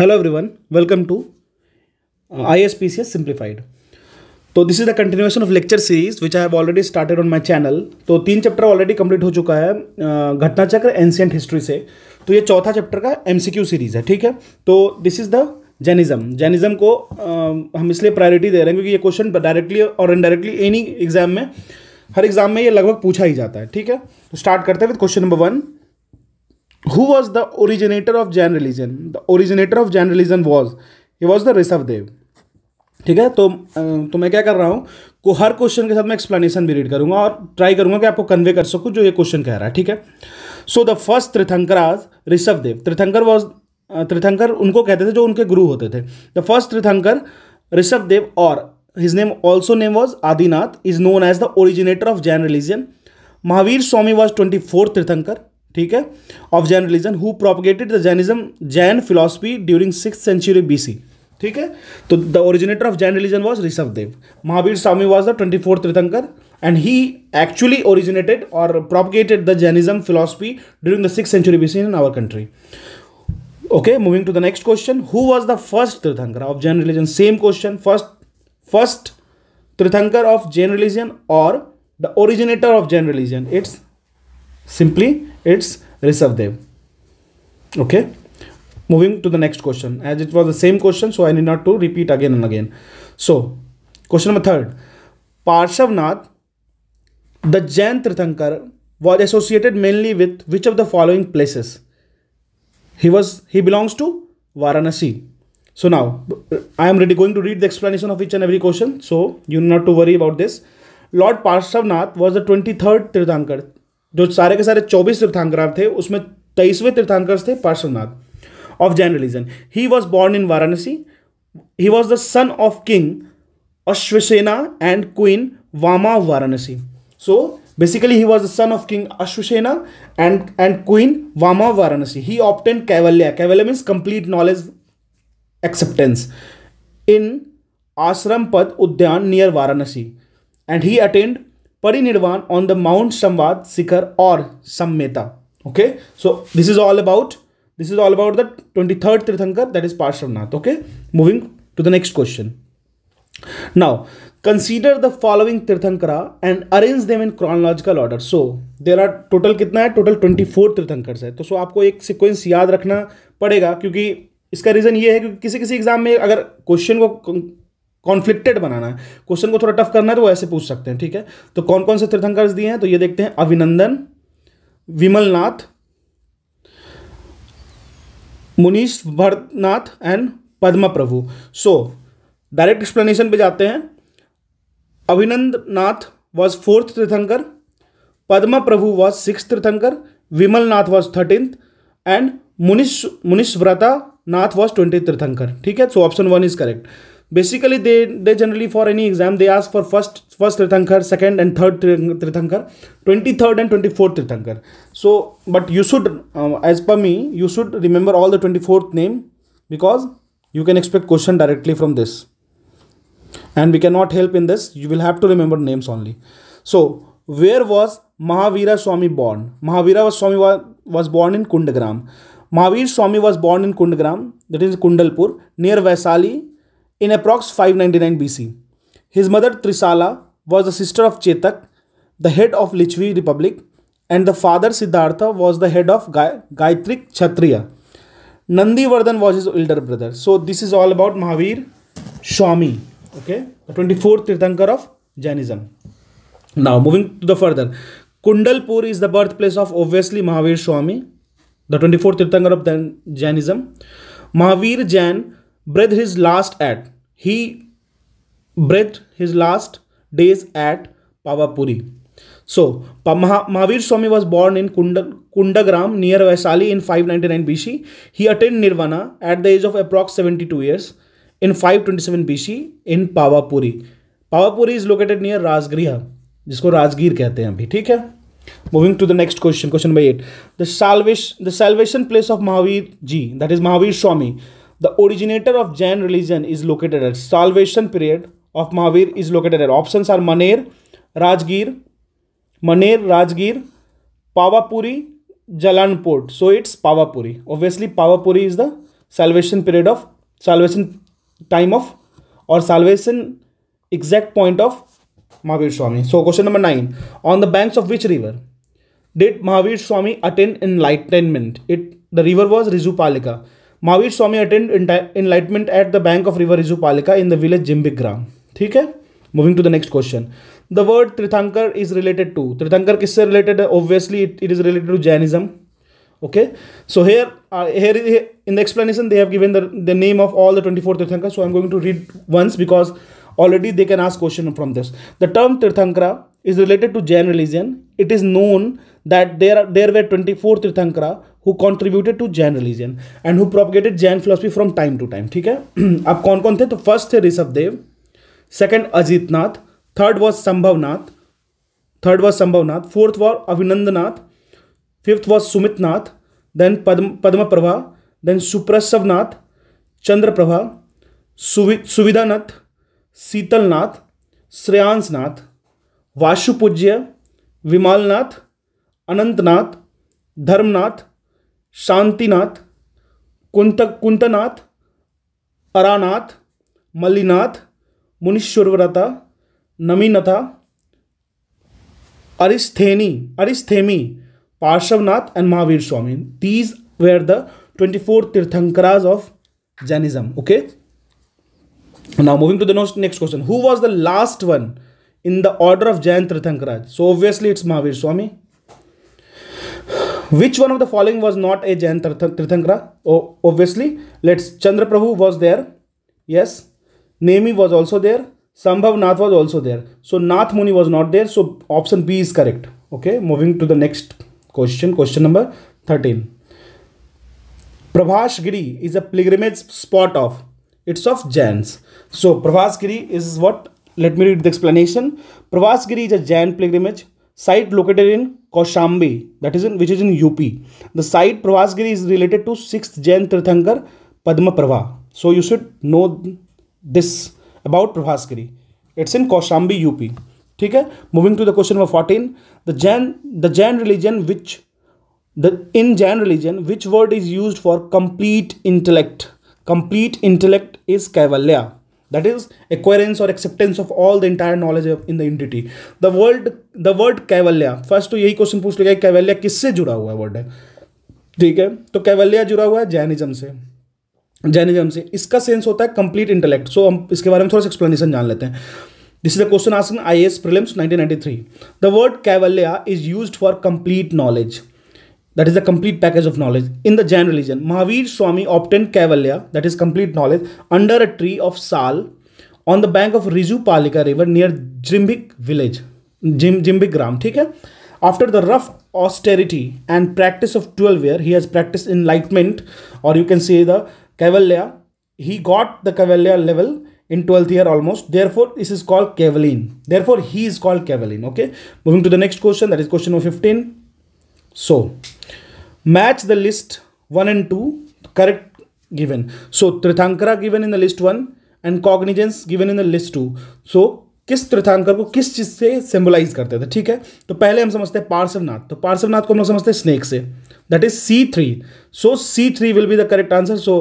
आई S P C S simplified तो this is the continuation of lecture series which I have already started on my channel तो तीन chapter already complete हो चुका है घटना चक्र एंशियंट हिस्ट्री से तो ये चौथा चैप्टर का एमसीक्यू सीरीज है ठीक है तो this is the Jainism Jainism को uh, हम इसलिए प्रायोरिटी दे रहे हैं क्योंकि ये क्वेश्चन डायरेक्टली और इनडायरेक्टली एनी एग्जाम में हर एग्जाम में ये लगभग पूछा ही जाता है ठीक है तो स्टार्ट करते हैं with question number one who was the originator of Jain religion the originator of Jain religion was he was the Rishabh Dev ठीक है तो तो मैं क्या कर रहा हूँ को हर क्वेश्चन के साथ मैं एक्सप्लेनेशन भी रीड करूंगा और ट्राई करूंगा कि आपको कन्वे कर सकूँ जो ये क्वेश्चन कह रहा है ठीक है सो द फर्स्ट आज ऋषभ देव त्रिथंकर वॉज त्रिथंकर उनको कहते थे जो उनके गुरु होते थे द फर्स्ट त्रिथंकर ऋषभ देव और his name also name was Adinath is known as the originator of Jain religion Mahavir Swami was twenty fourth tirthankar ठीक है of Jain religion who propagated the Jainism Jain philosophy during six century BC ठीक है तो the originator of Jain religion was Rishabhdev Mahavir Swami was the twenty fourth tirthankar and he actually originated और propagated the Jainism philosophy during the six century BC in our country okay moving to the next question who was the first tirthankar of Jain religion same question first first tirthankar of Jain religion और the originator of Jain religion it's simply it's Rishabdev. Okay. Moving to the next question. As it was the same question, so I need not to repeat again and again. So, question number third. Parshavnath, the Jain Tirthankar, was associated mainly with which of the following places? He was he belongs to Varanasi. So now I am really going to read the explanation of each and every question. So you not to worry about this. Lord Parshavnath was the 23rd Tirthankar जो सारे के सारे चौबीस तीर्थांकर थे उसमें तेईसवें तीर्थांकर थे Parshvanath of Jain religion he was born in Varanasi he was the son of king Ashvasena and queen Vama of Varanasi so basically he was the son of king Ashvasena and and queen Vama of Varanasi he obtain Kaivalya Kaivalya means complete knowledge acceptance in Ashrampad Udyan near Varanasi and he attend parinirvana on the mount Sammed Shikhar और सम्यता okay so this is all about this is all about the twenty third tirthankar that is Parshvanath okay moving to the next question now consider the following tirthankara and arrange them in chronological order so there are total कितना है total twenty four तीर्थंकर है तो सो so, आपको एक sequence याद रखना पड़ेगा क्योंकि इसका रीजन ये है कि किसी किसी एग्जाम में अगर क्वेश्चन को कॉन्फ्लिक्टेड बनाना है क्वेश्चन को थोड़ा टफ करना है तो वो ऐसे पूछ सकते हैं ठीक है तो कौन कौन से तीर्थंकर दिए हैं तो ये देखते हैं Abhinandan Vimal Nath Munish Bharatnath and Padma Prabhu so direct explanation पे जाते हैं अभिनंद नाथ वॉज फोर्थ तीर्थंकर पद्म प्रभु was six tirthankar Vimal Nath was thirteenth and Munish Munish Vrata Nath was twenty tirthankar ठीक है so option one is correct basically they they generally for any exam they ask for first first tritankar second and third tritankar 23rd and 24th tritankar so but you should uh, as per me you should remember all the 24th name because you can expect question directly from this and we cannot help in this you will have to remember names only so where was mahavira swami born mahavira was swami was, was born in kundagram mahavir swami was born in kundagram that is kundalpur near vaisali in approx 599 BC. His mother Trisala was the sister of Chetak, the head of Lichvi Republic, and the father Siddhartha was the head of Gay- Gayatri Kshatriya. Vardhan was his elder brother. So this is all about Mahavir Swami, okay, the 24th Tirthankar of Jainism. Now moving to the further, Kundalpur is the birthplace of obviously Mahavir Swami, the 24th Tirthankar of Jainism. Mahavir Jain breathed his last at he breathed his last days at Pavapuri. So, Mah Mahavir Swami was born in Kunda Kundagram near Vaisali in 599 BC. He attained Nirvana at the age of approx 72 years in 527 BC in Pavapuri. Pavapuri is located near Rasgriha, जिसको राजगीर कहते हैं अभी ठीक है moving to the next question question number eight the salvation the salvation place of Mahavir ji that is Mahavir Swami the originator of Jain religion is located at salvation period of Mahavir is located at option are Maner Rajgir Maner Rajgir Pawapuri जलानपोर्ट so it's Pawapuri obviously Pawapuri is the salvation period of salvation time of और salvation exact point of Mahavir Swami so question number nine on the banks of which river did Mahavir Swami attend enlightenment it the river was Riju Palika Mahavir Swami attend enlightenment at the bank of river Riju Palika in the village Jimbigram ठीक है moving to the next question is is related to tirthankar किससे related है obviously it is related to Jainism okay so uh, here here in the explanation they have given the, the name of all the 24 tirthankara so i'm going to read once because already they can ask question from this the term tirthankara is related to jain religion it is known that there there were 24 tirthankara who contributed to Jain religion and who propagated Jain philosophy from time to time ठीक है अब कौन कौन थे तो first थे Rishabh Dev second Ajit Nath third was Sambhav Nath third was Sambhav Nath fourth was Abhinandanath fifth was Sumit Nath then Padma Padma Prabha then Suprasvanath Chandra Prabha Suvi Suvidhanath Sheetalnath Shreyanshnath Vasupujya Vimalnath Anantnath Dharmanath Shantinath Kunt Kuntnath Aranath Mallinath Munishwarvrata नमीनता अरिस्थेनी Arishtanemi Parshvanath and Mahavir Swami these were the twenty four tirthankar of Jainism okay now moving to the next next question who was the last one in the order of Jain tirthankar so obviously it's Mahavir Swami Which one of the following was not a Jain Tirthankara? Oh, obviously, let's Chandraprabhu was there. Yes. Nemi was also there. Sambhav Nath was also there. So Nath Muni was not there. So option B is correct. Okay, moving to the next question. Question number 13. Prabhash Giri is a pilgrimage spot of. It's of Jains. So Prabhash Giri is what? Let me read the explanation. Prabhash Giri is a Jain pilgrimage site located in Kaushambi, that is in which is in UP. The site Pravasgiri is related to sixth Jain Tirthankar Padma Prava. So you should know this about Pravasgiri. It's in Kaushambi, UP. ठीक है moving to the question number fourteen the Jain the Jain religion which the in Jain religion which word is use for complete intellect complete intellect is Kaivalya that is acquirance or acceptance of all the entire knowledge in the entity the word the word Kaivalya first तो यही question पूछ लिया कैवल्या किससे जुड़ा हुआ word है ठीक है तो कैवल्या जुड़ा हुआ है जैनिज्म से जैनिज्म से इसका सेंस होता है कंप्लीट इंटेलेक्ट सो हम इसके बारे में थोड़ा सा एक्सप्लेनेशन जान लेते हैं This is a question asked in IAS prelims 1993. The word Cavalier is used for complete knowledge. that is the complete package of knowledge. In the Jain religion, Mahavir Swami obtained Kavalya, that is complete knowledge, under a tree of Sal on the bank of Riju Palika river near Jimbik village, Jim, Jimbik Gram. Okay? After the rough austerity and practice of 12 year, he has practiced enlightenment or you can say the Kavalya. He got the Kavalya level in 12th year almost. Therefore, this is called Kaivalin. Therefore, he is called Kaivalin. Okay. Moving to the next question, that is question number 15. So, match the list one and two correct given so trithankara given in the list one and cognizance given in the list two so किस तीर्थांकर को किस चीज से symbolize करते थे ठीक है तो पहले हम समझते हैं पार्श्वनाथ तो पार्श्वनाथ को हम लोग समझते हैं स्नेक से that is C three so C three will be the correct answer so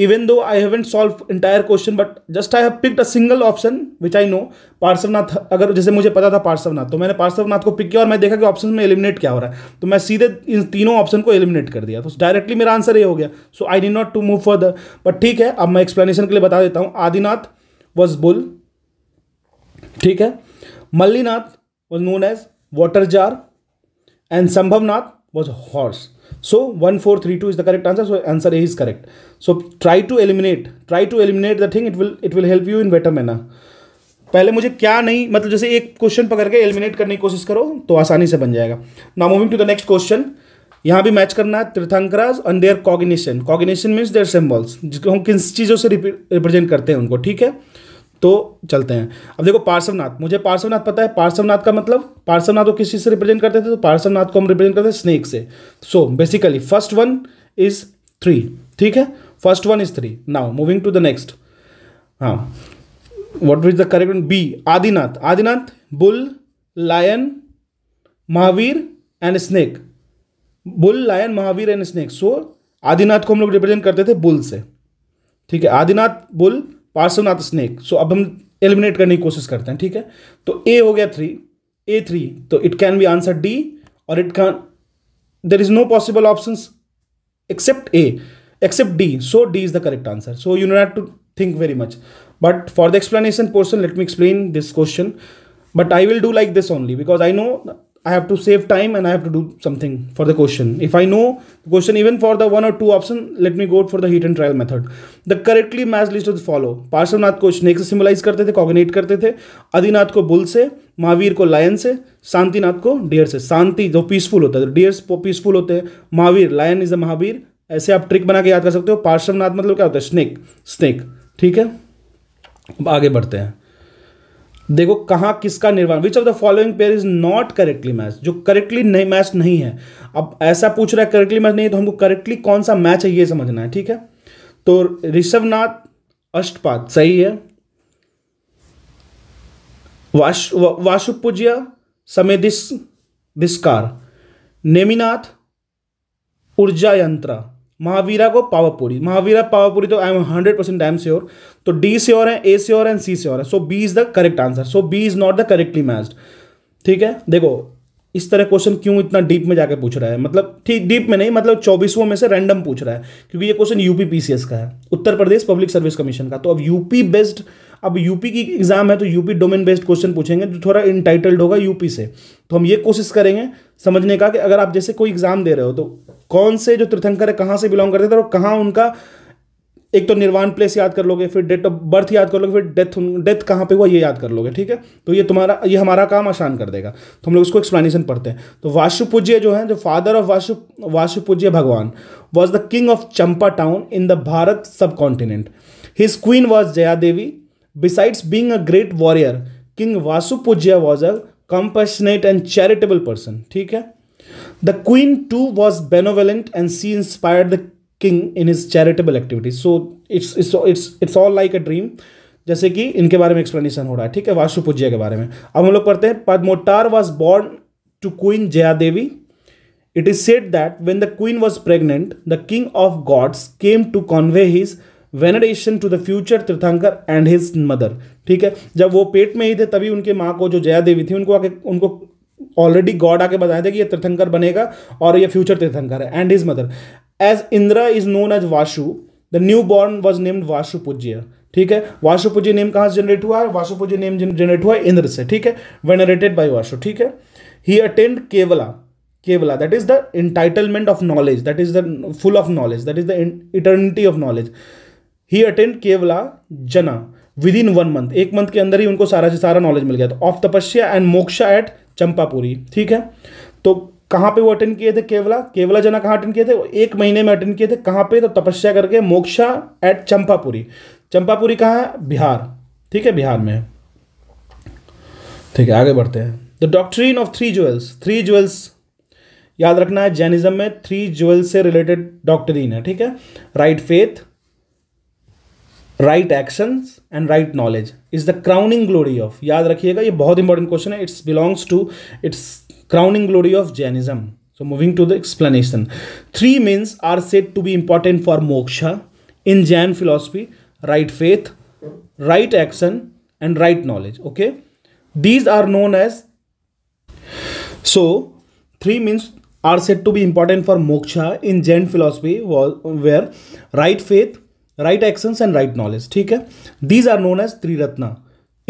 even though i haven't solved entire question but just i have picked a single option which i know Parshvanath अगर जैसे मुझे पता था पार्सवनाथ तो मैंने पार्सवनाथ को pick किया और मैं देखा कि ऑप्शन में एलिमिनेट क्या हो रहा है तो मैं सीधे इन तीनों ऑप्शन को एलिमिनेट कर दिया तो डायरेक्टली मेरा आंसर ये हो गया so I'd not to move further but ठीक है अब मैं एक्सप्लेनेशन के लिए बता देता हूँ आदिनाथ वॉज बुल ठीक है Mallinath was known as water jar and Sambhavnath was horse so one So 1432 is the correct answer. So answer A is correct so try to eliminate try to eliminate the thing it will it will help you in better manner. पहले मुझे क्या नहीं मतलब जैसे एक question पकड़ के eliminate करने की कोशिश करो तो आसानी से बन जाएगा now moving to the next question यहाँ भी मैच करना है tirthankaras and their cognition cognition means their symbols जिसको हम किस चीज़ों से रिप्रेजेंट करते हैं उनको ठीक है तो चलते हैं अब देखो पार्श्वनाथ मुझे पार्श्वनाथ पता है पार्श्वनाथ का मतलब पार्श्वनाथ को किस चीज़ से रिप्रेजेंट करते थे तो पार्श्वनाथ को हम रिप्रेजेंट करते हैं स्नेक से so basically first one is three ठीक है first one is three now moving to the next हाँ what is the correct B Adinath Adinath bull lion Mahavir and snake bull lion Mahavir and snake so Adinath को हम लोग represent करते थे bull से ठीक है Adinath bull Parshvanath snake so अब हम एलिमिनेट करने की कोशिश करते हैं ठीक है तो ए हो गया थ्री ए थ्री तो it can be answer D और it can there is no possible option except A except D so D is the correct answer so you not to think very much but for the explanation portion let me explain this question but I will do like this only because I know I have to save time and I have to do something for the question. If I know the question even for the one or two option, let me go for the heat and trial method. The correctly matched list of the follow. Parshvanath को snake से सिमुलाइज करते थे cognate करते थे आदिनाथ को bull से महावीर को lion से शांतिनाथ को डियर से शांति जो पीसफुल होता है डियर्स पीसफुल होते हैं Mahavir lion is a Mahavir ऐसे आप ट्रिक बना के याद कर सकते हो पार्श्वनाथ मतलब क्या होता है स्नेक स्नेक ठीक है अब आगे बढ़ते हैं देखो कहाँ किसका निर्माण which of the following pair is not correctly match जो करेक्टली नहीं मैच नहीं है अब ऐसा पूछ रहा है करेक्टली मैच नहीं है तो हमको करेक्टली कौन सा मैच है ये समझना है ठीक है तो ऋषभनाथ अष्टपात सही है वाशु पूज्य समय दिस्कार नेमिनाथ ऊर्जा यंत्रा महावीरा को पावापुरी महावीरा पावरपुरी तो I am hundred percent damn से श्योर तो डी श्योर है A sure and C sure है so B is the correct answer so B is not the correctly matched ठीक है देखो इस तरह क्वेश्चन क्यों इतना डीप में जाकर पूछ रहा है मतलब ठीक डीप में नहीं मतलब चौबीसों में से रैंडम पूछ रहा है क्योंकि ये क्वेश्चन यूपी पीसीएस का है Uttar Pradesh public service commission का तो अब यूपी बेस्ड अब यूपी की एग्जाम है तो यूपी डोमेन बेस्ड क्वेश्चन पूछेंगे जो थोड़ा इंटाइटल्ड होगा यूपी से तो हम ये कोशिश करेंगे समझने का कि अगर आप जैसे कोई एग्जाम दे रहे हो तो कौन से जो तीर्थंकर है कहाँ से बिलोंग करते थे और कहाँ उनका एक तो निर्वाण प्लेस याद कर लोगे फिर डेट ऑफ बर्थ याद कर लोगे फिर डेथ डेथ कहाँ पे हुआ ये याद कर लोगे ठीक है तो ये तुम्हारा ये हमारा काम आसान कर देगा तो हम लोग इसको एक्सप्लेनेशन पढ़ते हैं तो वाशुपूज्य जो है जो father of Vasu Vasupujya Bhagwan was the king of Champa town in the Bharat subcontinent his queen was Jaya Devi besides being a great warrior king Vasupujya was a compassionate and charitable person ठीक है the queen too was benevolent and she inspired the king in his charitable activities so it's it's it's all like a dream जैसे कि इनके बारे में explanation हो रहा है ठीक है वाशु पूज्या के बारे में अब हम लोग पढ़ते हैं पदमोटार was born to queen Jaya Devi it is said that when the queen was pregnant the king of gods came to convey his veneration to the future tirthankar and his mother ठीक है जब वो पेट में ही थे तभी उनके माँ को जो जया देवी थी उनको आके उनको ऑलरेडी गॉड आके बताया था कि ये तीर्थंकर बनेगा और ये फ्यूचर तीर्थंकर है and his mother as Indra is known as Vasu the newborn was named Vasupujya ठीक है वाशुपूज्य नेम कहाँ से जनरेट हुआ है वाशुपूज्य नेम जनरेट हुआ है इंद्र से ठीक है वेनरेटेड बाई वाशु ठीक है he attend kevala kevala that is the entitlement of knowledge that is the full of knowledge that is the eternity of knowledge he attend kevala jnana within one month एक मंथ के अंदर ही उनको सारा से सारा नॉलेज मिल गया था ऑफ तपस्या एंड मोक्षा एट चंपापुरी ठीक है तो कहाँ पे वो अटेंड किए थे केवला केवला जना कहाँ अटेंड किए थे एक महीने में अटेंड किए थे कहाँ पे तो तपस्या करके मोक्षा एट चंपापुरी चंपापुरी कहाँ है बिहार ठीक है बिहार में ठीक है आगे बढ़ते हैं the doctrine of three jewels three jewels याद रखना है जैनिज्म में थ्री ज्वेल्स से रिलेटेड डॉक्ट्रीन है ठीक है right faith right action and right knowledge is the crowning glory of याद रखिएगा ये बहुत इंपॉर्टेंट क्वेश्चन है it's belongs to it's crowning glory of Jainism. So, moving to the explanation. Three means are said to be important for moksha in Jain philosophy right faith, right action, and right knowledge. Okay, these are known as so. Three means are said to be important for moksha in Jain philosophy, where right faith, right actions and right knowledge ठीक है these are known as triratna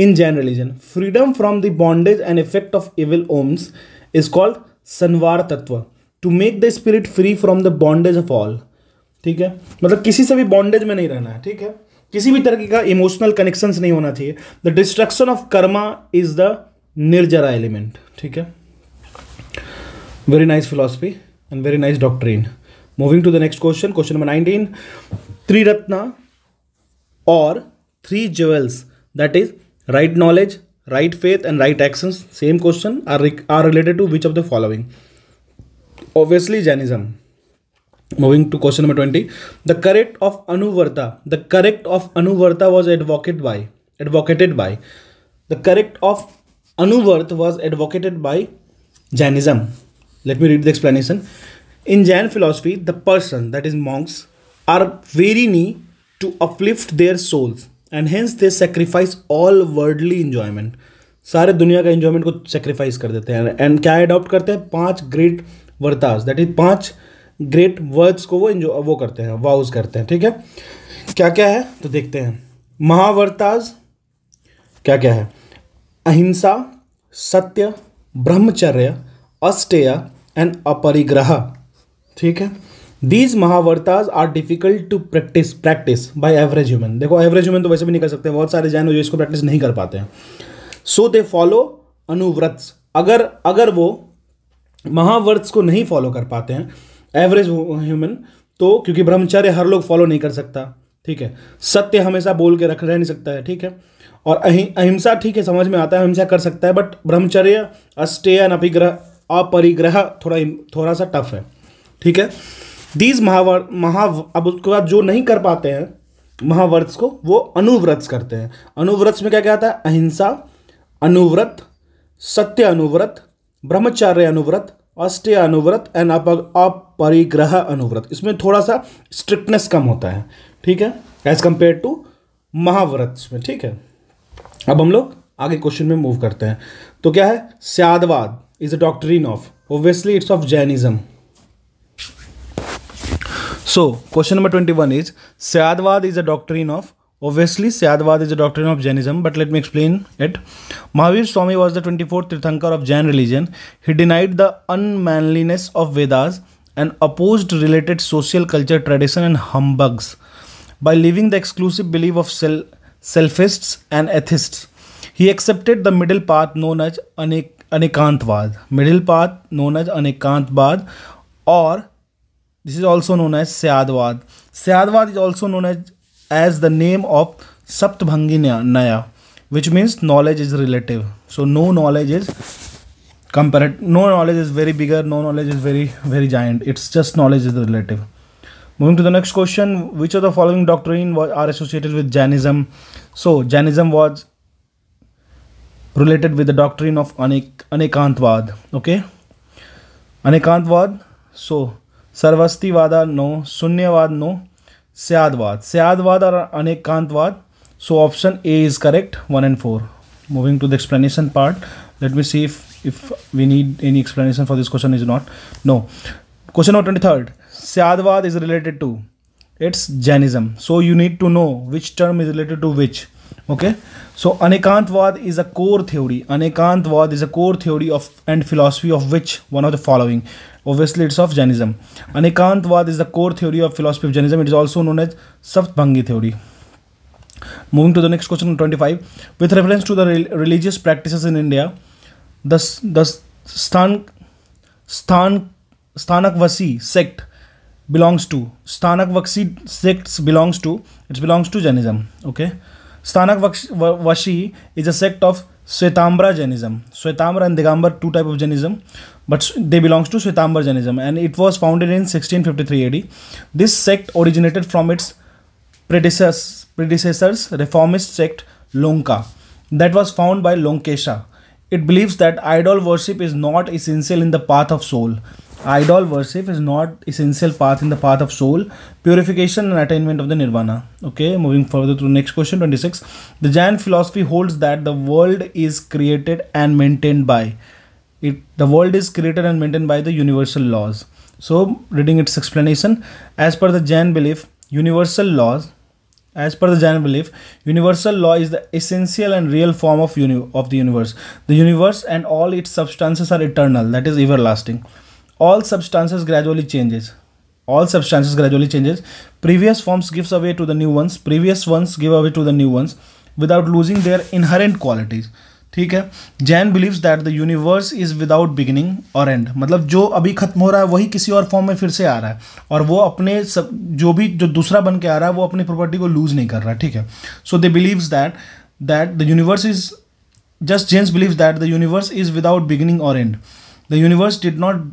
in Jain religion freedom from the bondage and effect of evil ओम्स is called samvara tattva to make the spirit free from the bondage of all ठीक है मतलब किसी से भी bondage में नहीं रहना है ठीक है किसी भी तरह का इमोशनल कनेक्शंस नहीं होना चाहिए the destruction of karma is the nirjara element ठीक है very nice philosophy and very nice doctrine Moving to the next question, question number 19. Three Ratna or three jewels, that is right knowledge, right faith and right actions, same question are, are related to which of the following? Obviously Jainism. Moving to question number 20. The correct of Anuvarta. The correct of Anuvarta was advocated by, advocated by. The correct of Anuvarth was advocated by Jainism. Let me read the explanation. In Jain philosophy, the person, that is monks, are very नी to uplift their souls and hence they sacrifice all worldly enjoyment. सारे दुनिया का enjoyment को sacrifice कर देते हैं and क्या adopt करते हैं पांच ग्रेट वर्तास दैट इज पांच ग्रेट वर्ड्स को वो इंजो वो करते हैं वाउज करते हैं ठीक है क्या क्या है तो देखते हैं महावर्ताज क्या क्या है अहिंसा सत्य ब्रह्मचर्य अस्टेय एंड अपरिग्रह ठीक है these mahavratas are difficult to practice practice by average human देखो एवरेज ह्यूमन तो वैसे भी नहीं कर सकते बहुत सारे जैन जो इसको प्रैक्टिस नहीं कर पाते हैं सो दे फॉलो अनुव्रत अगर अगर वो महाव्रत को नहीं फॉलो कर पाते हैं एवरेज ह्यूमन तो क्योंकि ब्रह्मचर्य हर लोग फॉलो नहीं कर सकता ठीक है सत्य हमेशा बोल के रख रह नहीं सकता है ठीक है और अहिंसा ठीक है समझ में आता है अहिंसा कर सकता है बट ब्रह्मचर्य अस्टेय अपिग्रह अपरिग्रह थोड़ा थोड़ा सा टफ है ठीक है दीज महावर महा अब उसके बाद जो नहीं कर पाते हैं महाव्रत को वो अनुव्रत करते हैं अनुव्रत में क्या क्या आता है अहिंसा अनुव्रत सत्य अनुव्रत ब्रह्मचार्य अनुव्रत अष्टय अनुव्रत एंड अपरिग्रह अनुव्रत इसमें थोड़ा सा स्ट्रिक्टनेस कम होता है ठीक है एज कंपेयर टू महाव्रत में ठीक है अब हम लोग आगे क्वेश्चन में मूव करते हैं तो क्या है syadvada is a doctrine of obviously it's of Jainism So, question number 21 is Syadvad is a doctrine of Obviously, Syadvad is a doctrine of Jainism, but let me explain it. Mahavir Swami was the 24th Tirthankar of Jain religion. He denied the unmanliness of Vedas and opposed related social culture tradition and humbugs by leaving the exclusive belief of sel- selfists and atheists. He accepted the middle path known as Anek- Anekantvad, middle path known as Anekantvad or this is also known as Syadvad. Syadvad is also known as, as the name of Saptabhangi Naya, which means knowledge is relative. So no knowledge is compared. No knowledge is very bigger. No knowledge is very very giant. It's just knowledge is relative. Moving to the next question, which of the following doctrine was, are associated with Jainism? So Jainism was related with the doctrine of Anek, Anekantvad. Okay, Anekantvad. So sarvastivada no shunyavada no syadvada syadvada और anekantavada so option A is correct one and four moving to the explanation part let me see if if we need any explanation for this question is not no question number twenty third syadvada is related to it's Jainism so you need to know which term is related to which okay so anekantavada is a core theory anekantavada is a core theory of and philosophy of which one of the following obviously it's of Jainism anekantavada is the core theory of philosophy of Jainism it is also known as sapta bhangi theory moving to the next question twenty five with reference to the religious practice in India Sthana Sthana Sthanak vasi sect belongs to Sthanak vasi sects belongs to it's belongs to Jainism okay Sthanak वक्श vasi is a sect of Shvetambara Jainism Shvetambara and Digambara two type of Jainism but they belongs to Swetambar Jainism and it was founded in 1653 AD. This sect originated from its predecessors, predecessors reformist sect Lonka that was found by Lonkesha. It believes that idol worship is not essential in the path of soul. Idol worship is not essential path in the path of soul, purification and attainment of the nirvana. Okay, moving further to next question 26. The Jain philosophy holds that the world is created and maintained by it the world is created and maintained by the universal laws so reading its explanation as per the jain belief universal laws as per the Jain belief, universal law is the essential and real form of, of the universe. The universe and all its substances are eternal, that is everlasting. All substances gradually changes. All substances gradually changes. Previous forms gives away to the new ones. Previous ones give away to the new ones without losing their inherent qualities. ठीक है Jain believes that the universe is without beginning और end मतलब जो अभी खत्म हो रहा है वही किसी और फॉर्म में फिर से आ रहा है और वो अपने सब जो भी जो दूसरा बन के आ रहा है वो अपनी प्रॉपर्टी को लूज़ नहीं कर रहा ठीक है so they believes that that the universe is just Jains believe that the universe is without beginning और end the universe did not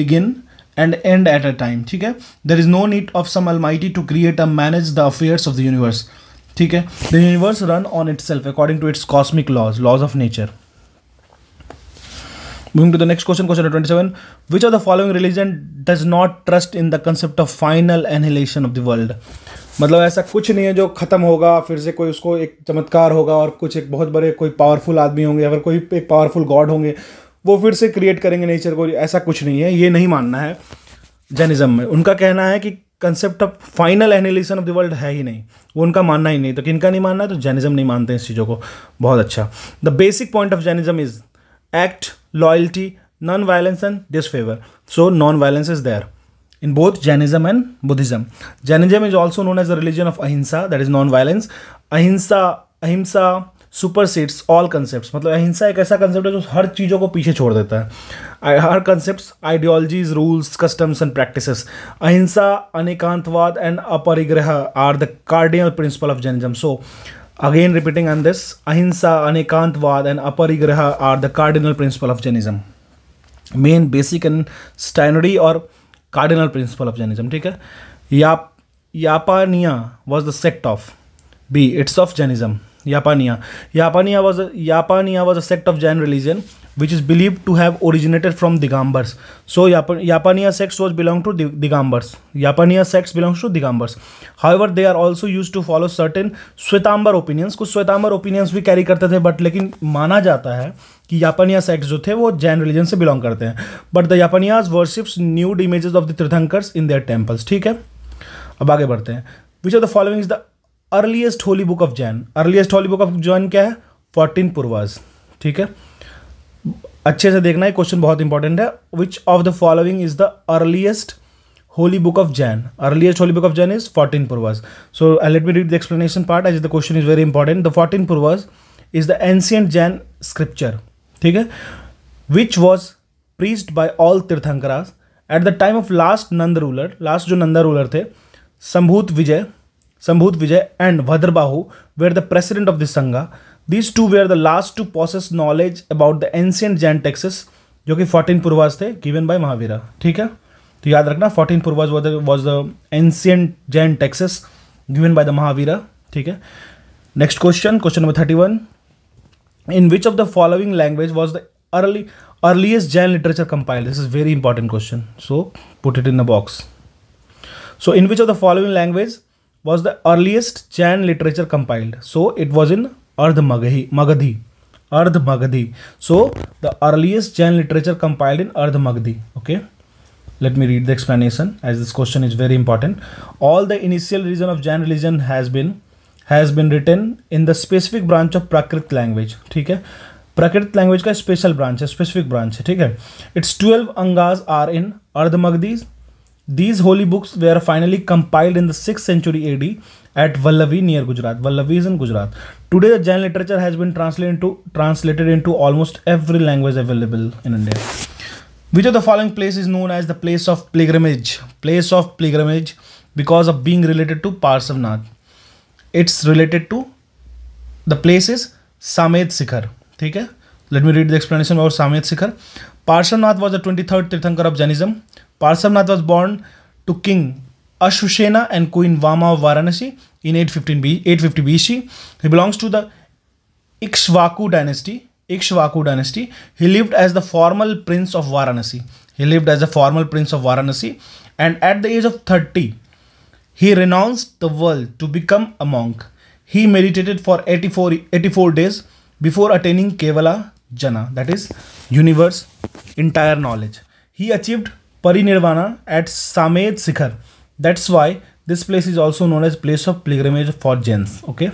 begin and end at a time ठीक है there is no need of some almighty to create a manage the affairs of the universe ठीक है the universe run on itself according to its cosmic laws laws of nature moving to the next question question twenty seven which are the following religion does not trust in the concept of final annihilation of the world मतलब ऐसा कुछ नहीं है जो ख़त्म होगा फिर से कोई उसको एक चमत्कार होगा और कुछ एक बहुत बड़े कोई पावरफुल आदमी होंगे अगर कोई एक पावरफुल गॉड होंगे वो फिर से क्रिएट करेंगे नेचर को ऐसा कुछ नहीं है ये नहीं मानना है जैनिज़्म में उनका कहना है कि concept of final annihilation of the world है ही नहीं वो उनका मानना ही नहीं तो किनका नहीं मानना है तो जैनिज्म नहीं मानते इस चीज़ों को बहुत अच्छा the basic point of Jainism is act loyalty non violence and disfavour so non violence is there in both Jainism and Buddhism Jainism is also known as the religion of ahimsa that is non violence ahimsa ahimsa super seats all concept मतलब अहिंसा एक ऐसा concept है जो हर चीज़ों को पीछे छोड़ देता है हर concept ideologies rules customs and practice ahimsa anekantavada and aparigraha are the cardinal principle of Jainism so again repeating on this ahimsa anekantavada and aparigraha are the cardinal principle of Jainism main basic and स्टैंडरी और कार्डिनल प्रिंसिपल ऑफ जर्निज्म ठीक है या Yapaniya was the sect of B it's of Jainism Japania. Japania was a, Japania was a sect of Jain religion which is believed to have originated from Digambars. So Yap- Japania sects was belong to Dig- Digambars. Japania sects belongs to Digambars. However, they are also used to follow certain Swetambar opinions. कुछ Swetambar opinions भी carry करते थे but लेकिन माना जाता है कि जापानिया sex जो थे वो जैन रिलीजन से बिलोंग करते हैं but the Yapaniyas worships nude images of the tirthankars in their temples ठीक है अब आगे बढ़ते हैं which are the following is the earliest holy book of Jain earliest holy book of Jain क्या है फोर्टीन पूर्वाज ठीक है अच्छे से देखना है क्वेश्चन बहुत इंपॉर्टेंट है which of the following is the earliest holy book of Jain earliest holy book of Jain is fourteen Purvas so let me read the explanation part as the question is very important the fourteen Purvas is the ancient Jain scripture ठीक है which was preached by all tirthankaras at the time of last Nanda ruler last जो Nanda ruler थे संभूत विजय Sambhut Vijay and Bhadrabahu were the president of the Sangha. These two were the last to possess knowledge about the ancient Jain texts जो कि 14 पूर्वाज थे given by Mahavira ठीक है तो याद रखना 14 Purvas was the ancient Jain texts given by the Mahavira ठीक है next question question number thirty one in which of the following language was the early earliest Jain literature compile this is very important question so put it in the box so in which of the following language was the earliest Jain literature compiled so it was in Ardha Magahi Magadhi Ardha Magadhi so the earliest Jain literature compiled in Ardha Magadhi okay let me read the explanation as this question is very important all the initial reason of Jain religion has been has been written in the specific branch of Prakrit language ठीक है Prakrit language का special branch है specific branch है ठीक है it's twelve Angas are in Ardha Magadhis These holy books were finally compiled in the 6th century AD at Vallavi near Gujarat. Vallavi is in Gujarat. Today, the Jain literature has been translated into, translated into almost every language available in India. Which of the following place is known as the place of pilgrimage? Place of pilgrimage because of being related to Parsavnath. It's related to the place is Samet Sikhar. Okay? Let me read the explanation about Samet Sikhar. Parshanath was the 23rd Tirthankar of Jainism Parsavnath was born to King Ashushena and Queen Vama of Varanasi in 815 B, 850 BC. He belongs to the Ikshvaku dynasty. Ikshvaku dynasty. He lived as the formal prince of Varanasi. He lived as a formal prince of Varanasi and at the age of 30, he renounced the world to become a monk. He meditated for 84, 84 days before attaining Kevala Jana, that is, universe, entire knowledge. He achieved parinirvana at Sammed Shikhar that's why this place is also known as place of pilgrimage for Jains okay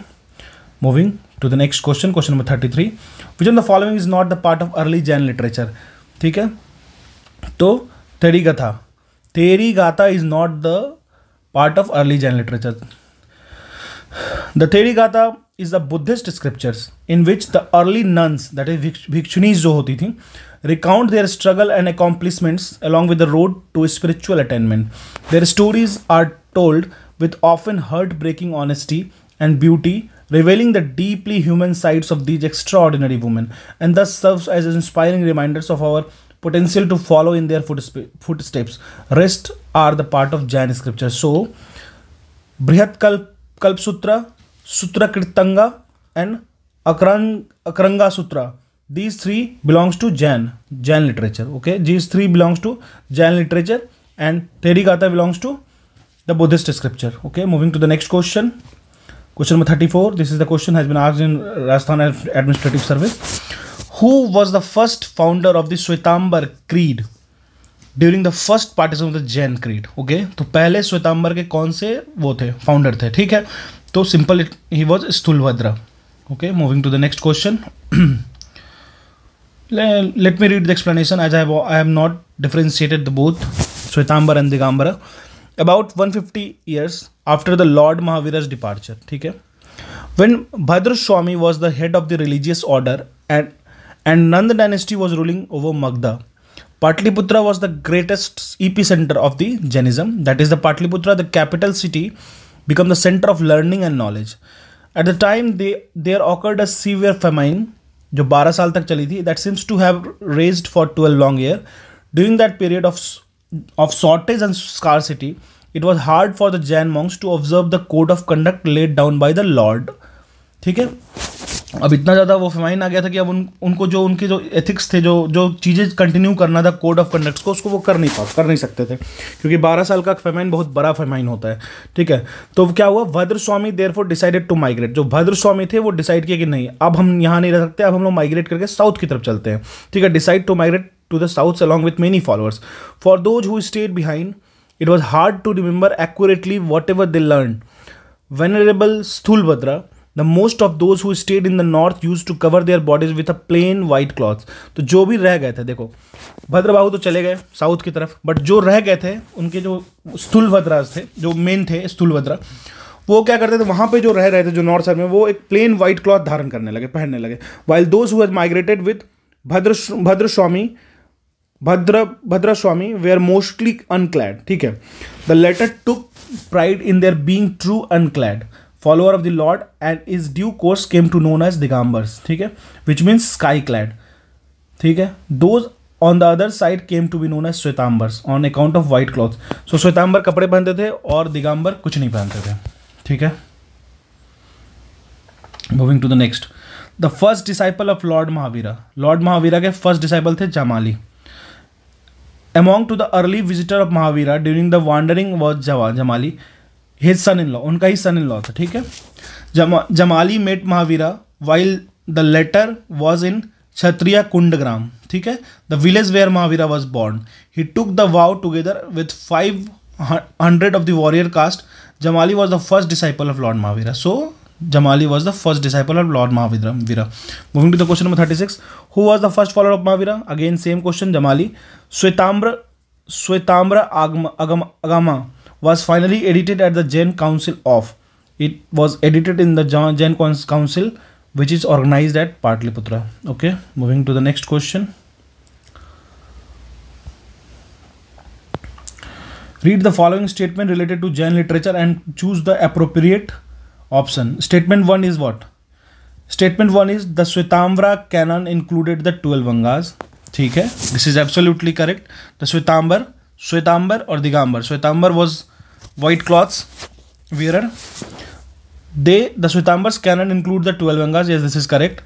moving to the next question question number thirty three which on the following is not the part of early Jain literature ठीक है तो Theri gatha Theri gatha is not the part of early Jain literature the Theri gatha is the Buddhist scriptures in which the early nuns that is bhikkhunis जो होती थी recount their struggle and accomplishments along with the road to spiritual attainment. Their stories are told with often heartbreaking honesty and beauty, revealing the deeply human sides of these extraordinary women, and thus serves as inspiring reminders of our potential to follow in their footsteps. Rest are the part of Jain scripture. So, Brihat Kalp, Kalp Sutra, Sutra Kirtanga, and Akrang, Akranga Sutra these three belongs to Jain, Jain literature. Okay, these three belongs to Jain literature and Terigatha belongs to the Buddhist scripture. Okay, moving to the next question. Question number 34. This is the question has been asked in Rajasthan Administrative Service. Who was the first founder of the Swetambar Creed during the first partisan of the Jain Creed? Okay, तो पहले Swetambar के कौन से वो थे founder थे ठीक है तो simple he was Stulvadra. Okay, moving to the next question. let me read the explanation as I have, I have not differentiated the both Swetambara and Digambara. About 150 years after the Lord Mahavira's departure, okay? when Bhadra Swami was the head of the religious order and and Nanda dynasty was ruling over Magda, Patliputra was the greatest epicenter of the Jainism. That is, the Patliputra, the capital city, became the center of learning and knowledge. At the time, they, there occurred a severe famine जो 12 साल तक चली थी that seems to have raged for 12 long year during that period of of shortage and scar it was hard for the Jain monks to observe the code of conduct laid down by the lord ठीक है अब इतना ज़्यादा वो famine आ गया था कि अब उन उनको जो उनके जो एथिक्स थे जो जो चीज़ें कंटिन्यू करना था कोड ऑफ कंडक्ट्स को उसको वो कर नहीं पा कर नहीं सकते थे क्योंकि 12 साल का फेमाइन बहुत बड़ा फेमाइन होता है ठीक है तो क्या हुआ Bhadra Swami therefore decided to migrate जो भद्र स्वामी थे वो डिसाइड किया कि नहीं अब हम यहाँ नहीं रह सकते अब हम लोग माइग्रेट करके साउथ की तरफ चलते हैं ठीक है decide to migrate to the south along with many followers for those who stayed behind it was hard to remember accurately whatever they learn venerable Sthulabhadra the most of those who stayed in the north used to cover their bodies with a plain white cloth तो जो भी रह गए थे देखो भद्रबाहु तो चले गए साउथ की तरफ बट जो रह गए थे उनके जो स्थूलभद्राज थे जो मेन थे स्थूलभद्रा वो क्या करते थे वहाँ पे जो रह रहे थे जो नॉर्थ साइड में वो एक प्लेन वाइट क्लॉथ धारण करने लगे पहनने लगे while those whose migrated with Bhadra Bhadra स्वामी भद्र भद्र स्वामी वे आर मोस्टली अनक्लैड ठीक है the latter took pride in their being true unclad follower of the lord and is due course came to known as Digambars ठीक है विच मीन्स स्काई क्लैड ठीक है those on the other side came to be known as Shvetambars on account of white cloth so Shvetambar कपड़े पहनते थे और दिगंबर कुछ नहीं पहनते थे ठीक है moving to the next the first disciple of lord Mahavira lord Mahavira के फर्स्ट डिसाइपल थे Jamali among to the early visitor of Mahavira during the wandering was Jawa Jamali his son in law उनका ही सन इन लॉ था ठीक है जमा Jamali met Mahavira while the latter was in Kshatriya Kund Gram ठीक है the village where Mahavira was born he took the vow together with five hundred of the warrior caste Jamali was the first disciple of lord Mahavira so Jamali was the first disciple of lord Mahavira Vira moving to the question number thirty six who was the first follower of Mahavira again same question Jamali Shvetambar Shvetambar Agam Agam अगामा was finally edited at the Jain Council of. It was edited in the Jain Council which is organized at Patliputra. Okay, moving to the next question. Read the following statement related to Jain literature and choose the appropriate option. Statement one is what? Statement one is the Swetambara canon included the twelve Vangas. ठीक है this is absolutely correct the Shvetambar Shvetambar और Digambar Shvetambar was white cloths wearer. They, the Swetambaras canon include the 12 Angas. Yes, this is correct.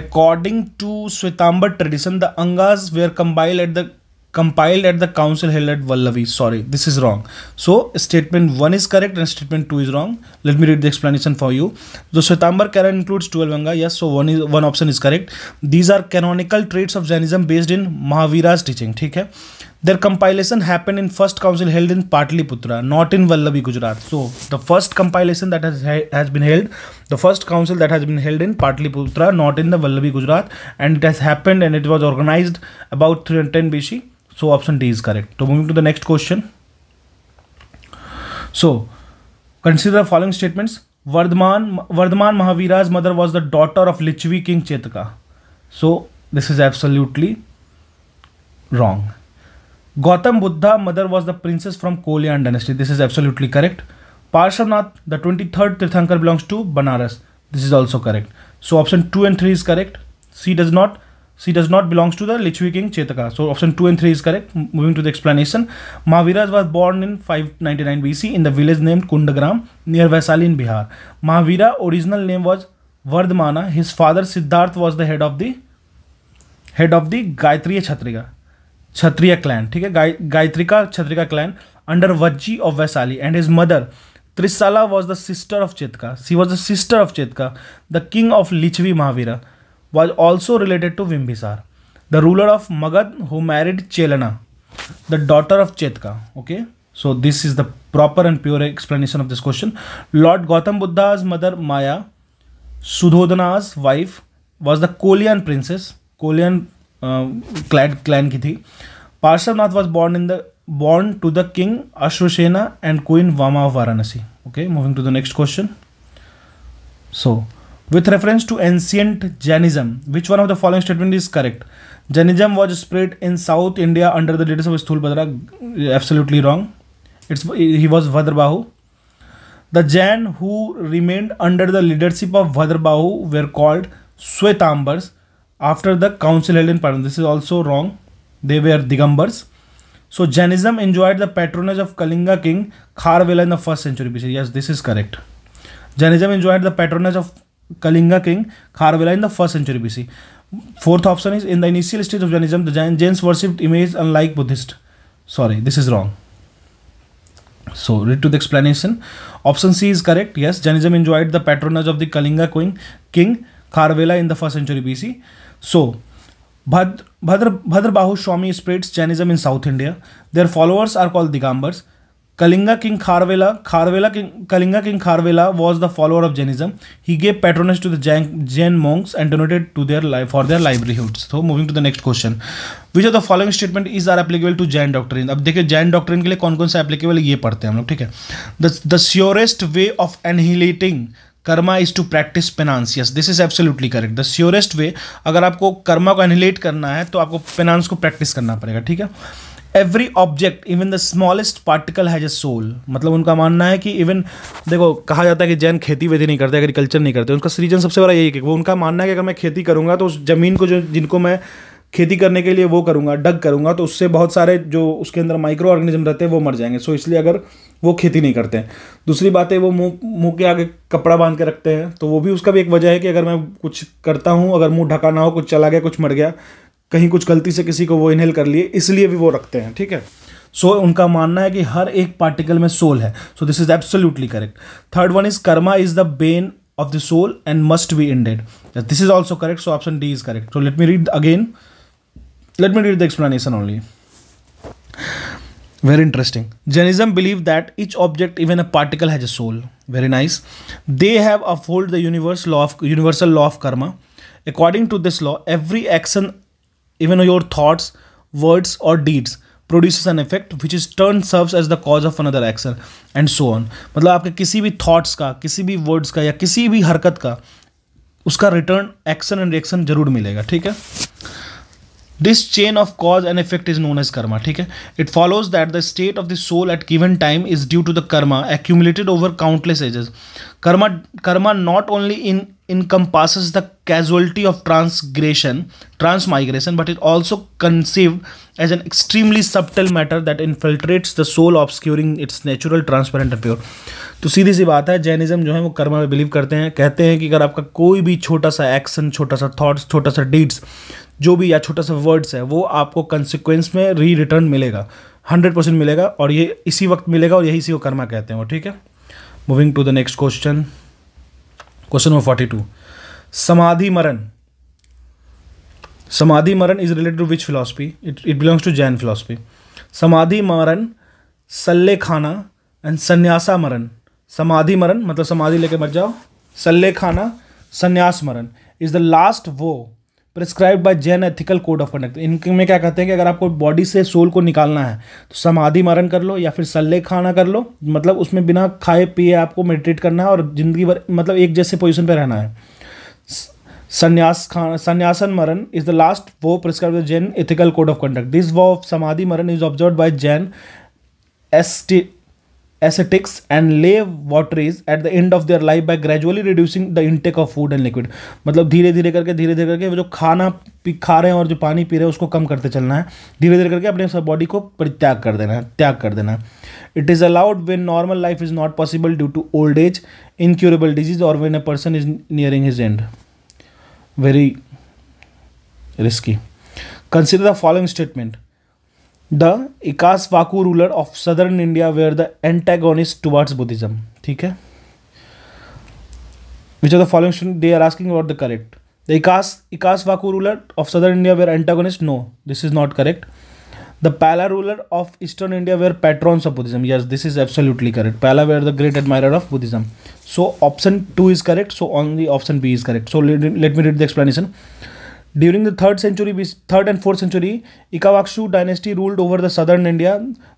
According to Swetambar tradition, the Angas were compiled at the compiled at the council held at Vallavi. Sorry, this is wrong. So statement 1 is correct and statement 2 is wrong. Let me read the explanation for you. The Swetambar canon includes 12 Anga. Yes, so one is one option is correct. These are canonical traits of Jainism based in Mahavira's teaching. ठीक है Their compilation happened in first council held in Patliputra, not in Vallabhi, Gujarat. So the first compilation that has has been held, the first council that has been held in Patliputra, not in the Vallabhi, Gujarat, and it has happened and it was organized about 310 BC. So option D is correct. So moving to the next question. So consider the following statements. Vardhman Vardhman Mahavira's mother was the daughter of Lichvi king Chetaka. So this is absolutely wrong. Gautam Buddha mother was the princess from Kolyan dynasty. This is absolutely correct. Parshvanath, the 23rd Tirthankar belongs to Banaras. This is also correct. So option 2 and 3 is correct. C does not C does not belongs to the Lichvi king Chetaka. So option 2 and 3 is correct. Moving to the explanation. Mahaviraj was born in 599 BC in the village named Kundagram near Vaisali in Bihar. Mahavira original name was Vardmana. His father Siddharth was the head of the head of the Gayatri Chhatriga. Kshatriya clan ठीक है गाय गायत्री का क्षत्रिय का clan under Vajji of Vaishali and his mother Trisala was the sister of Chetaka she was the sister of Chetaka the king of Lichchhavi Mahavira was also related to Bimbisara the ruler of Magadha who married Chelna the daughter of Chetaka okay so this is the proper and pure explanation of this question lord Gautam Buddha's mother Maya Suddhodana's wife was the Koliyan princess Koliyan clad clan की थी Parshvanath was born in the born to the king Ashvasena and queen Vama of Varanasi okay moving to the next question so with reference to ancient Jainism which one of the following statement is correct Jainism was spread in south India under the leaders of Sthulabhadra absolutely wrong it's he was Bhadrabahu the Jain who remained under the leadership of Bhadrabahu were called Swetambars after the council held in Paran. This is also wrong. They were Digambars. So Jainism enjoyed the patronage of Kalinga king Kharvela in the first century BC. Yes, this is correct. Jainism enjoyed the patronage of Kalinga king Kharvela in the first century BC. Fourth option is in the initial stage of Jainism, the Jains worshipped images unlike Buddhist. Sorry, this is wrong. So read to the explanation. Option C is correct. Yes, Jainism enjoyed the patronage of the Kalinga king King Kharvela in the first century BC. So Bhadra Bhadra Bhadrabahu Swami spreads Jainism in south India their followers are called Digambars Kalinga king Kharavela Kharavela king Kalinga king Kharavela was the follower of Jainism he gave patrons to the Jain Jain monks and donated to their life for their livelihood so moving to the next question which are the following statement is are applicable to Jain doctor अब देखिए Jain doctor के लिए कौन कौन सा applicable ये पढ़ते हैं हम लोग ठीक है the surest way of annihilating karma is to practice penance yes this is absolutely correct the surest way अगर आपको कर्मा को एनिलेट करना है तो आपको पेनांस को प्रैक्टिस करना पड़ेगा ठीक है every object even the smallest particle has a soul मतलब उनका मानना है कि इवन देखो कहा जाता है कि जैन खेती वेती नहीं करते एग्रीकल्चर नहीं करते उनका रीजन सबसे बड़ा यही है कि वो उनका मानना है कि अगर मैं खेती करूँगा तो उस ज़मीन को जो जिनको मैं खेती करने के लिए वो करूँगा डग करूँगा तो उससे बहुत सारे जो उसके अंदर माइक्रो ऑर्गेनिज्म रहते हैं वो मर जाएंगे सो so, इसलिए अगर वो खेती नहीं करते हैं दूसरी बात है वो मुंह मुंह के आगे कपड़ा बांध के रखते हैं तो वो भी उसका भी एक वजह है कि अगर मैं कुछ करता हूँ अगर मुंह ढका ना हो कुछ चला गया कुछ मर गया कहीं कुछ गलती से किसी को वो इनहेल कर लिए इसलिए भी वो रखते हैं ठीक है सो so, उनका मानना है कि हर एक पार्टिकल में सोल है so this is absolutely correct third one is karma is the bane of the soul and must be ended this is also correct so option D is correct so let me read again let me read the explanation only Very interesting. Jainism believe that each object, even a particle, has a soul. Very nice. They have upheld the universe law of, universal law of karma. According to this law, every action, even your thoughts, words, or deeds, produces an effect which is turn serves as the cause of another action, and so on. मतलब आपके किसी भी thoughts का किसी भी words का या किसी भी हरकत का उसका return action and reaction जरूर मिलेगा ठीक है this chain of cause and effect is known as karma ठीक है it follows that the state of the soul at given time is due to the karma accumulated over countless ages karma karma not only in in encompasses the causality of transgression transmigration but it also conceive as an extremely subtle matter that infiltrates the soul of obscuring its natural transparent pure तो सीधी सी बात है Jainism जो है वो कर्मा में believe करते हैं कहते हैं कि अगर आपका कोई भी छोटा सा एक्शन छोटा सा थाट्स छोटा सा डीड्स जो भी या छोटा सा वर्ड्स है वो आपको कंसिक्वेंस में री रिटर्न मिलेगा हंड्रेड परसेंट मिलेगा और ये इसी वक्त मिलेगा और यही इसी को कर्मा कहते हैं वो ठीक है moving to the next question question number forty two Samadhi Maran Samadhi Maran is related to which philosophy it it belongs to Jain philosophy Samadhi Maran सल्ले खाना एंड संन्यासा मरण समाधि मरण मतलब समाधि लेके मर जाओ सल्ले Sallekhana Sanyasa Maran is the last vow prescribe by Jain ethical code of conduct इनके में क्या कहते हैं कि अगर आपको बॉडी से सोल को निकालना है तो समाधि मरण कर लो या फिर सल्ले खाना कर लो मतलब उसमें बिना खाए पिए आपको मेडिटेट करना है और ज़िंदगी भर मतलब एक जैसे पोजिशन पर रहना है संन्यास खान Sanyasana Maran is the last vow prescribe Jain ethical code of conduct this vow of Samadhi Maran is observe by Jain S T ascetics and laity is at the end of their life by gradually reducing the intake of food and liquid मतलब धीरे धीरे करके धीरे धीरे करके वो जो खाना पी खा रहे हैं और जो पानी पी रहे हैं उसको कम करते चलना है धीरे धीरे करके अपने बॉडी को परित्याग कर देना है त्याग कर देना है it is allowed when normal life is not possible due to old age incurable disease और when a person is nearing his end very risky consider the following statement the Ikshvaku ruler of southern India were the antagonist towards Buddhism ठीक है which are the following they are asking about the correct the Ikshvaku Ikshvaku ruler of southern India were antagonist no this is not correct the Pala ruler of eastern India were patrons of Buddhism yes this is absolutely correct Pala were the great admire of Buddhism so option two is correct so on option B is correct so let me read the explanation during the third century third and fourth century Ikshvaku dynasty ruled over the southern India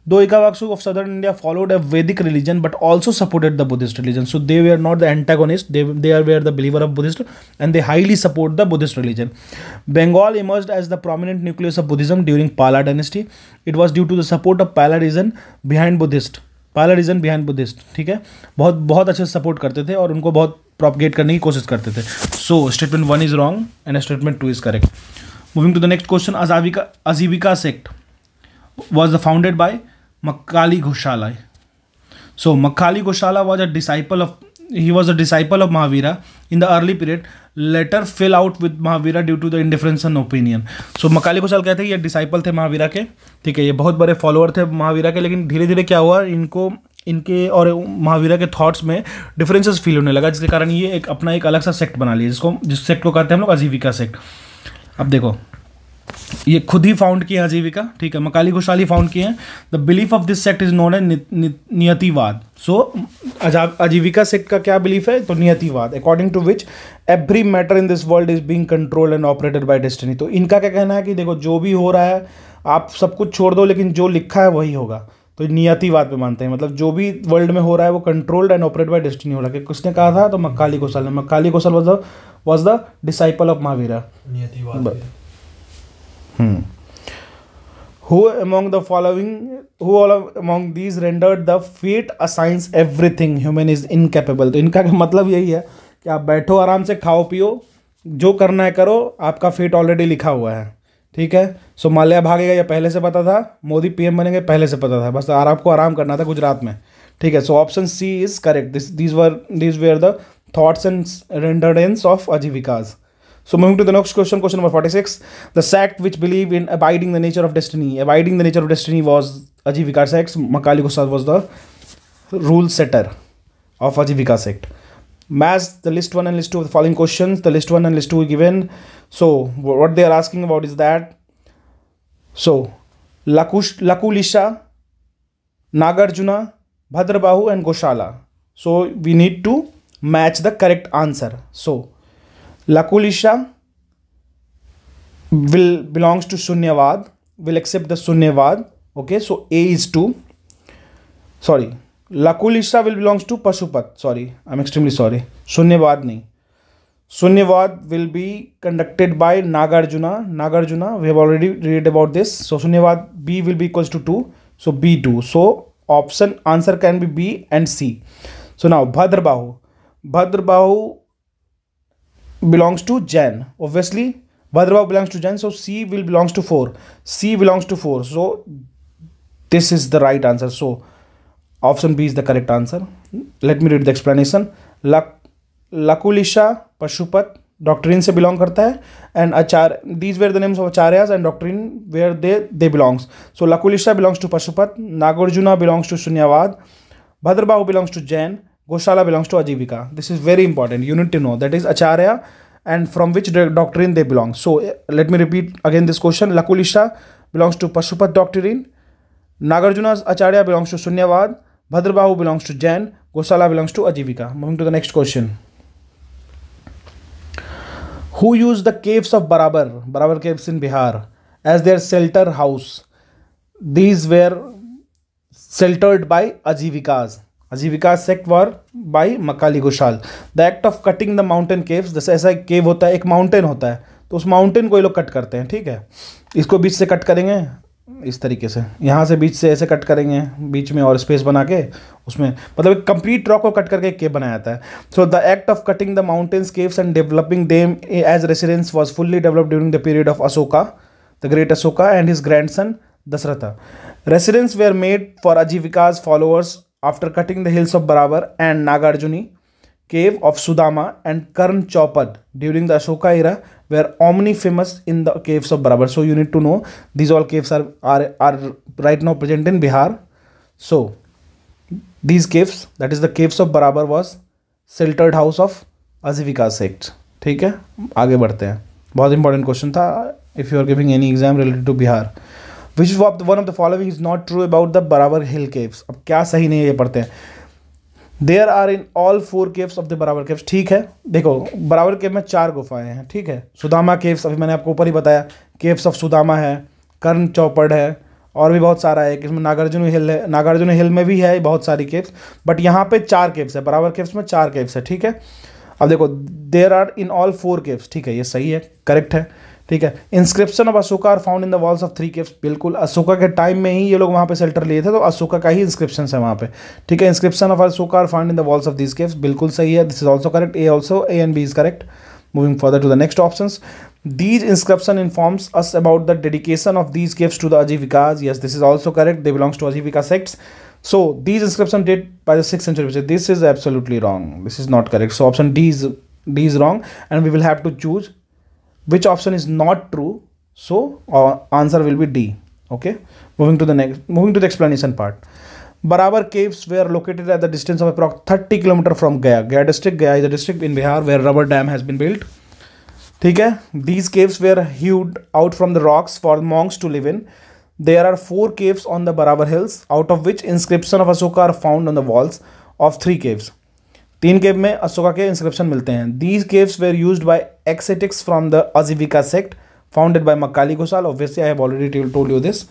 though Ikshvaku of southern India followed a Vedic religion but also supported the Buddhist religion so they were are not the antagonist they they are were are the believer of Buddhist and they highly support the Buddhist religion Bengal emerge as the prominent nucleus of Buddhism during Pala dynasty it was due to the support of Pala reason behind Buddhist Pala reason behind Buddhist ठीक है बहुत बहुत अच्छे से support करते थे और उनको बहुत प्रॉपगेट करने की कोशिश करते थे so statement one is wrong and statement two is correct moving to the next question Ajivika Ajivika sect was the founded by Makkhali Gosala so Makkhali Gosala was a disciple of he was a disciple of Mahavira in the early period later fell out with Mahavira due to the indifference in opinion so Makkhali Ghosal कहते हैं ये disciple थे महावीरा के ठीक है ये बहुत बड़े फॉलोअर थे महावीरा के लेकिन धीरे धीरे क्या हुआ इनको इनके और महावीरा के थॉट्स में डिफरेंसेस फील होने लगा जिसके कारण ये एक अपना एक अलग सा सेक्ट बना लिया जिसको जिस सेक्ट को कहते हैं हम लोग आजीविका सेक्ट अब देखो ये खुद ही फाउंड किए आजीविका ठीक है मकाली घोषाली फाउंड किए हैं the belief of this sect is known a Niyativad so Ajivika sect का क्या बिलीफ है तो Niyativad according to which every matter in this world is being control and operated by destiny तो इनका क्या कहना है कि देखो जो भी हो रहा है आप सब कुछ छोड़ दो लेकिन जो लिखा है वही होगा तो नियति बात पे मानते हैं मतलब जो भी वर्ल्ड में हो रहा है वो controlled and operate by destiny हो रहा है किसने कहा था तो मक्काली कौशल ने Makkhali Kaushal was the was the disciple of Mahavira who among the following who who all among these rendered the fate assigns everything human तो इनका मतलब यही है कि आप बैठो आराम से खाओ पियो जो करना है करो आपका फेट ऑलरेडी लिखा हुआ है ठीक है सो माल्या भागेगा या पहले से पता था मोदी पीएम बनेंगे पहले से पता था बस आपको आराम करना था गुजरात में ठीक है so option C is correct this this were this were the thoughts and renderings of Ajivikas so moving to the next question question number forty six the sect which believe in abiding the nature of destiny abiding the nature of destiny was Ajivikas sect Makkhali गुस्सा was the rule setter of Ajivika sect match the list 1 and list 2 of the following questions the list 1 and list 2 given so what they are asking about is that so Lakush, lakulisha nagarjuna bhadrabahu and goshala so we need to match the correct answer so lakulisha will belongs to sunyavad will accept the sunyavad okay so a is 2 sorry Lakul हिस्सा will belongs to Pashupat sorry I am extremely sorry Shunyavad नहीं Shunyavad will be conducted by Nagarjuna Nagarjuna we have already read about this so Shunyavad B will be equals to two so B two so option answer can be B and C so now Bhadrabahu Bhadrabahu belongs to Jain Obviously, Bhadrabahu belongs to Jain so C will belongs to four C belongs to four so this is the right answer so Option B is the correct answer. Let me read the explanation. Lakulisha Pashupata doctrine से belong करता है and acharya these were the names of acharyas and doctrine where they they belongs so Lakulisha belongs to Pashupata Nagarjuna belongs to Shunyavada Bhadrabahu belongs to Jain Goshala belongs to Ajivika this is very important you need to know that is acharya and from which doctrine they belong so let me repeat again this question Lakulisha belongs to Pashupat doctrine Nagarjuna acharya belongs to Shunyavada Bhadrabahu belongs to Jain, Gosala belongs to Ajivika. Moving to the next question. Who used the caves of Barabar, Barabar caves in Bihar, as their shelter house? These were sheltered by Ajivikas. Ajivika sect was by Makkhali Ghoshal the act of cutting the mountain caves जैसे ऐसा एक केव होता है एक mountain होता है तो उस माउंटेन को ये लोग कट करते हैं ठीक है इसको बीच से कट करेंगे इस तरीके से यहाँ से बीच से ऐसे कट करेंगे बीच में और स्पेस बना के उसमें मतलब एक कंप्लीट रॉक को कट करके केव बनाया जाता है so the act of cutting the mountains caves and developing them as residence was fully developed during the period of Ashoka the great Ashoka and his grandson Dasharatha residence they are made for Ajivikas followers after cutting the hills of Barabar and Nagarjuni cave of Sudama and Karan Chaupar during the Ashoka era were omnifamous in the caves of Barabar. So you need to know these all caves are, are, are right now present in Bihar. So these caves, that is the caves of Barabar was sheltered house of Ajivika sect ठीक है आगे बढ़ते हैं बहुत important question था if you are giving any exam related to Bihar which one of the following is not true about the Barabar hill caves अब क्या सही नहीं है ये पढ़ते हैं there are in all four caves of the Barabar caves ठीक है देखो बराबर केव में चार गुफाएं हैं ठीक है सुदामा केव्स अभी मैंने आपको ऊपर ही बताया केव्स ऑफ सुदामा है कर्ण चौपड़ है और भी बहुत सारा है इसमें नागार्जुन हिल है नागार्जुन हिल में भी है बहुत सारी केव्स बट यहाँ पे चार केव्स है बराबर केव्स में चार केव्स है ठीक है अब देखो there are in all four caves ठीक है ये सही है करेक्ट है ठीक है inscription of Ashoka are found in the walls of three caves बिल्कुल अशोका के टाइम में ही ये लोग वहाँ पे सेल्टर लिए थे तो अशोका का ही इंस्क्रिप्शन है वहाँ पे ठीक है inscription of Ashoka are found in the walls of this caves बिल्कुल सही है this is also correct A also A and B is correct moving further to the next option these inscription informs us about the dedication of these caves to the Ajivikas yes this is also correct they belongs to Ajivika sects so these inscription date by the six century this is absolutely wrong this is not correct so option D is D is wrong and we will have to choose which option is not true so our uh, answer will be d okay moving to the next moving to the explanation part Barabar caves were located at the distance of approximately 30 km from Gaya. Gaya district, Gaya is a district in Bihar where rubber dam has been built. Okay. These caves were hewed out from the rocks for monks to live in. There are four caves on the Barabar Hills. Out of which which of of are found on the walls of three caves. तीन केव में अशोका के inscription मिलते हैं these caves were used by ascetics from the Ajivika sect founded by Makkhali Ghoshal obviously I have already told you this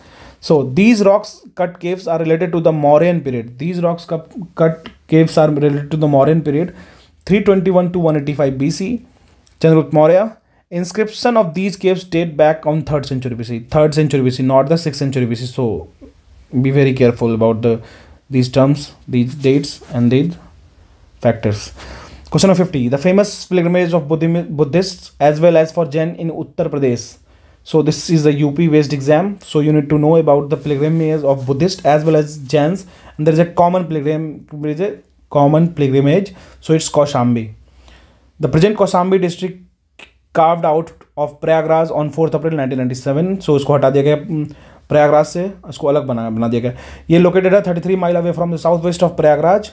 so these rocks cut caves are related to the Mauryan period these rocks cut caves are related to the Mauryan period three twenty two one eighty five B C Chandragupta Maurya inscription of these caves date back on third century B C third century B C not the six century B C so be very careful about these terms these dates and these factors question number fifty the famous pilgrimage of Buddhist as well as for Jain in Uttar Pradesh so this is the UP based exam so you need to know about the pilgrimage of Buddhist as well as Jain there is a common pilgrim is a common pilgrimage so it's Kaushambi the present Kaushambi district carved out of Prayagraj on fourth April 1997 सो so इसको हटा दिया गया प्रयागराज से उसको अलग बना बना दिया गया ये लोकेटेड है thirty three mile away from the south west of Prayagraj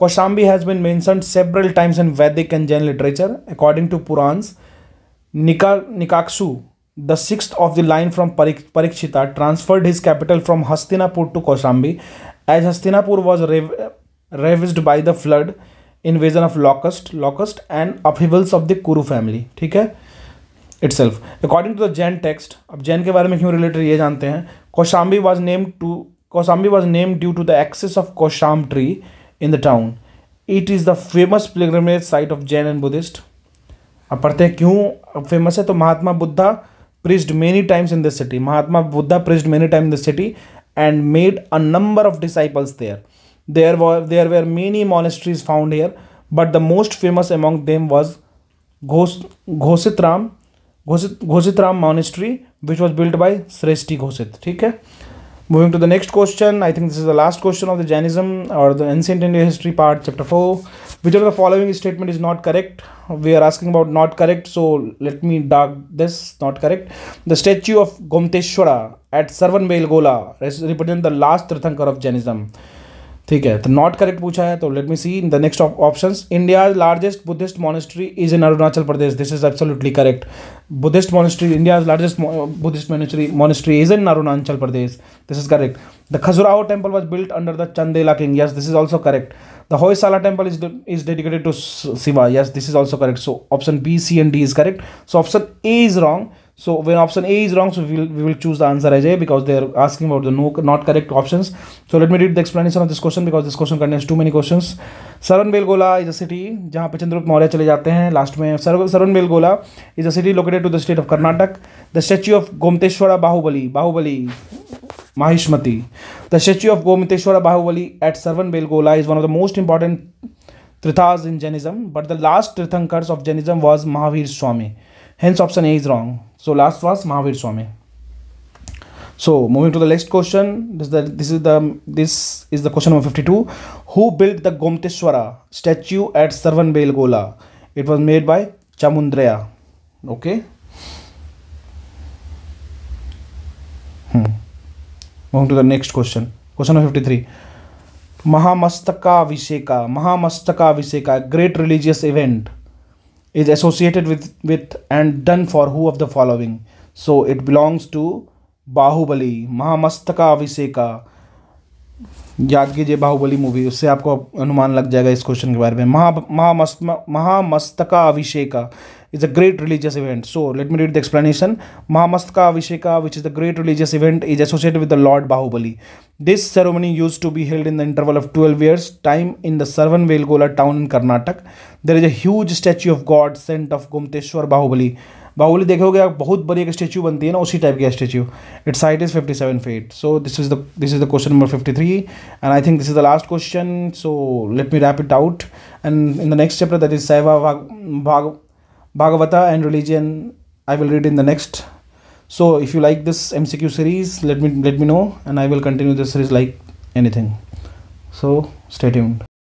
Kaushambi has been mentioned several times in Vedic and Jain literature according to Puranas निका Nichakshu the six of the line from Parikshita transferred his capital from Hastinapur to Kaushambi as Hastinapur was ravaged by the flood invasion of locust locust and upheavals of the Kuru family ठीक है itself according to the Jain text अब जैन के बारे में क्यों related ये जानते हैं Kaushambi was name to Kaushambi was name due to the excess of Kausham tree in the town. It is the famous pilgrimage site of Jain and Buddhist. अब पढ़ते हैं क्यों फेमस है तो Mahatma Buddha preached many times in this city Mahatma Buddha preached many time in this city and made a number of disciples there there were there were many monasteries found here but the most famous among them was Ghosh Ghoshitaram Ghoshit Ghoshitaram monastery which was built by Shreshthi Ghoshit ठीक है Moving to the next question, I think this is the last question of the Jainism or the ancient Indian history part, chapter 4. Which of the following statement is not correct? We are asking about not correct, so let me dark this not correct. The statue of Gomteshwara at Sarvanbel Gola represents the last Tirthankar of Jainism. ठीक है तो not correct पूछा है तो let me see the next option India largest Buddhist monastery is in Arunachal Pradesh this is absolutely correct Buddhist monastery India largest Buddhist monastery monastery is in Arunachal Pradesh this is correct the Khajuraho temple was built under the Chandela king yes this is also correct the Hoysala temple is is dedicated to Shiva yes this is also correct so option B C and D is correct so option A is wrong So when option A is wrong, so we will, we will choose the answer as A because they are asking about the no, not correct options. So let me read the explanation of this question because this question contains too many questions. saran belgola is a city jahan पे चंद्रगुप्त मौर्य चले जाते हैं last में Shravan Belgola is a city located to the state of Karnataka the statue of Gomateshwara bahubali Bahubali Mahishmati the statue of Gomateshwara Bahubali at Shravan Belgola is one of the most important tirthas in Jainism but the last tirthankaras of Jainism was Mahavir Swami hence option A is wrong so last was Mahavir Swami so moving to the next question this is the this is the question number fifty two who build the Gomateshwara statue at Shravan Belgola it was made by Chamundaraya okay moving to the next question question number fifty three Mahamastakabhisheka Mahamastakabhisheka great religious event is associated with with and done for who of the following so it belongs to bahubali mahamastaka abhisheka याज्ञ जे Bahubali movie उससे आपको अनुमान लग जाएगा इस question के बारे में महा महामस्त महामस्तका अभिषेका is a great religious event. So let me read the explanation. Mahamaska Vishika, which is the great religious event, is associated with the Lord Bahubali. This ceremony used to be held in the interval of 12 years time in the Sarvan Velgola town in Karnataka. There is a huge statue of God sent of Gomteshwar Bahubali. Bahubali, देखोगे आप बहुत बड़ी statue statue बनती है ना उसी type की statue 57 feet. So this is the this is the question number 53 And I think this is the last question. So let me wrap it out. And in the next chapter that is is Bhag. Bhagavata and religion I will read in the next. So if you like this MCQ series, let me let me know and I will continue this series like anything. So stay tuned.